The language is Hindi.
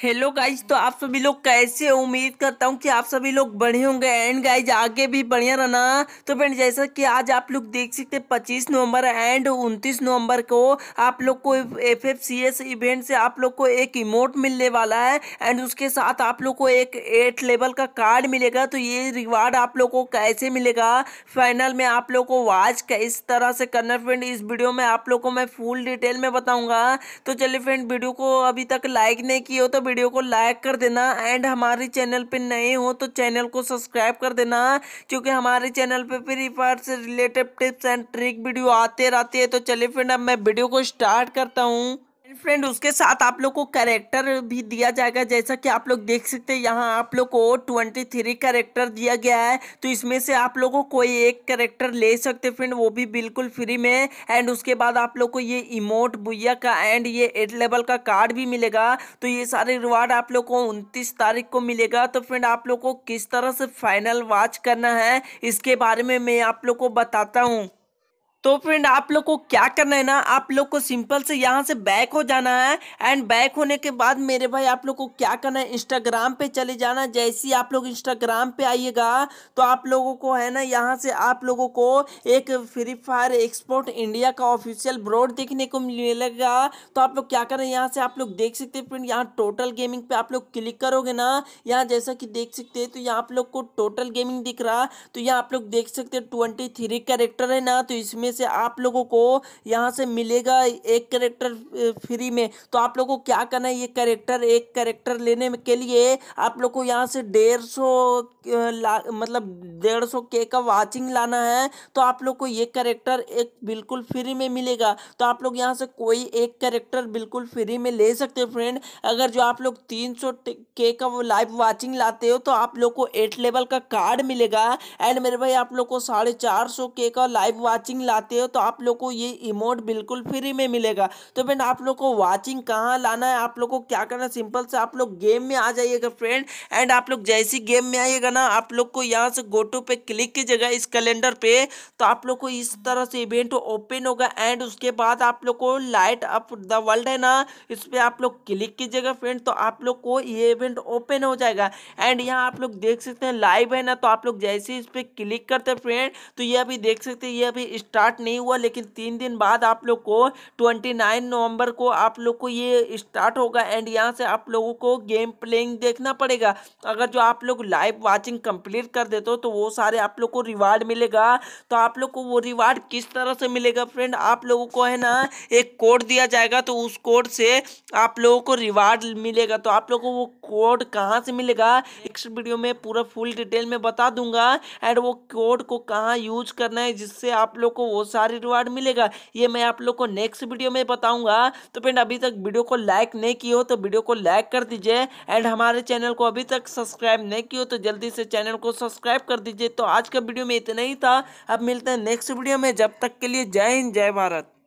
हेलो गाइज तो आप सभी लोग कैसे उम्मीद करता हूँ कि आप सभी लोग बढ़े होंगे एंड गाइज आगे भी बढ़िया रहना तो फ्रेंड जैसा कि आज आप लोग देख सकते हैं 25 नवंबर एंड 29 नवंबर को आप लोग को F F C S event से आप लोग को एक इमोट मिलने वाला है एंड उसके साथ आप लोग को एक एट लेवल का कार्ड मिलेगा तो ये रिवार्ड आप लोग को कैसे मिलेगा फाइनल में आप लोग को वॉच किस तरह से करना फ्रेंड इस वीडियो में आप लोग को मैं फुल डिटेल में बताऊँगा तो चलिए फ्रेंड वीडियो को अभी तक लाइक नहीं किया तो वीडियो को लाइक कर देना एंड हमारे चैनल पे नए हो तो चैनल को सब्सक्राइब कर देना क्योंकि हमारे चैनल पे फ्री फायर से related tips and trick video आते रहते हैं तो चलिए फिर अब मैं वीडियो को स्टार्ट करता हूँ फ्रेंड उसके साथ आप लोग को कैरेक्टर भी दिया जाएगा जैसा कि आप लोग देख सकते हैं यहाँ आप लोग को ट्वेंटी थ्री कैरेक्टर दिया गया है तो इसमें से आप लोग को कोई एक कैरेक्टर ले सकते फ्रेंड वो भी बिल्कुल फ्री में एंड उसके बाद आप लोग को ये इमोट भुया का एंड ये एट लेवल का कार्ड भी मिलेगा तो ये सारे रिवार्ड आप लोग को उनतीस तारीख को मिलेगा तो फ्रेंड आप लोग को किस तरह से फाइनल वॉच करना है इसके बारे में मैं आप लोग को बताता हूँ तो फ्रेंड आप लोग को क्या करना है ना आप लोग को सिंपल से यहाँ से बैक हो जाना है एंड बैक होने के बाद मेरे भाई आप लोग को क्या करना है इंस्टाग्राम पे चले जाना जैसे ही आप लोग इंस्टाग्राम पे आइएगा तो आप लोगों को है ना यहाँ से आप लोगों को एक फ्री फायर एक्सपोर्ट इंडिया का ऑफिशियल ब्रॉड देखने को मिलेगा तो आप लोग क्या करें यहाँ से आप लोग देख सकते हैं फ्रेंड यहाँ टोटल गेमिंग पे आप लोग क्लिक करोगे ना यहाँ जैसा कि देख सकते हैं तो यहाँ आप लोग को टोटल गेमिंग दिख रहा तो यहाँ आप लोग देख सकते हैं ट्वेंटी थ्री कैरेक्टर है ना तो इसमें से आप लोगों को यहाँ से मिलेगा एक करेक्टर फ्री में तो आप लोगों को क्या करना है ये करेक्टर एक करेक्टर लेने के लिए आप लोग को यहाँ से डेढ़ सौ मतलब डेढ़ सौ के का वाचिंग लाना है तो आप लोग को ये करेक्टर एक बिल्कुल फ्री में मिलेगा तो आप लोग यहाँ से कोई एक करेक्टर बिल्कुल फ्री में ले सकते हो फ्रेंड अगर जो आप लोग तीन सौ के का लाइव वाचिंग लाते हो तो आप लोग को एट लेवल का कार्ड मिलेगा एंड मेरे भाई आप लोग को साढ़े चार सौ के का लाइव वाचिंग लाते चाहते हो तो आप लोग को ये इमोट बिल्कुल फ्री में मिलेगा तो फ्रेंड आप लोग को वॉचिंग कहाँ लाना है आप लोग को क्या करना है सिंपल से आप लोग गेम में आ जाइएगा फ्रेंड एंड आप लोग जैसी गेम में आइएगा ना आप लोग को यहाँ से गोटो पे क्लिक कीजिएगा इस कैलेंडर पे तो आप लोग को इस तरह से इवेंट ओपन होगा एंड उसके बाद आप लोग को लाइट अप द वर्ल्ड है ना इस पर आप लोग क्लिक कीजिएगा फ्रेंड तो आप लोग को ये इवेंट ओपन हो जाएगा एंड यहाँ आप लोग देख सकते हैं लाइव है ना तो आप लोग जैसे इस पर क्लिक करते हैं फ्रेंड तो ये अभी देख सकते हैं ये अभी स्टार्ट स्टार्ट नहीं हुआ लेकिन तीन दिन बाद आप लोग को ट्वेंटी नाइन नवंबर को आप लोग को ये स्टार्ट होगा एंड यहाँ से आप लोगों को गेम प्लेइंग देखना पड़ेगा अगर जो आप लोग लाइव वाचिंग कंप्लीट कर देते हो तो वो सारे आप लोग को रिवार्ड मिलेगा तो आप लोग को वो रिवार्ड किस तरह से मिलेगा फ्रेंड आप लोगों को है ना एक कोड दिया जाएगा तो उस कोड से आप लोगों को रिवार्ड मिलेगा तो आप लोगों को वो कोड कहाँ से मिलेगा नेक्स्ट वीडियो में पूरा फुल डिटेल में बता दूंगा एंड वो कोड को कहाँ यूज करना है जिससे आप लोग को वो सारे रिवार्ड मिलेगा ये मैं आप लोग को नेक्स्ट वीडियो में बताऊंगा तो फ्रेंड अभी तक वीडियो को लाइक नहीं की हो तो वीडियो को लाइक कर दीजिए एंड हमारे चैनल को अभी तक सब्सक्राइब नहीं की हो तो जल्दी से चैनल को सब्सक्राइब कर दीजिए तो आज का वीडियो में इतना ही था अब मिलते हैं नेक्स्ट वीडियो में जब तक के लिए जय हिंद जय भारत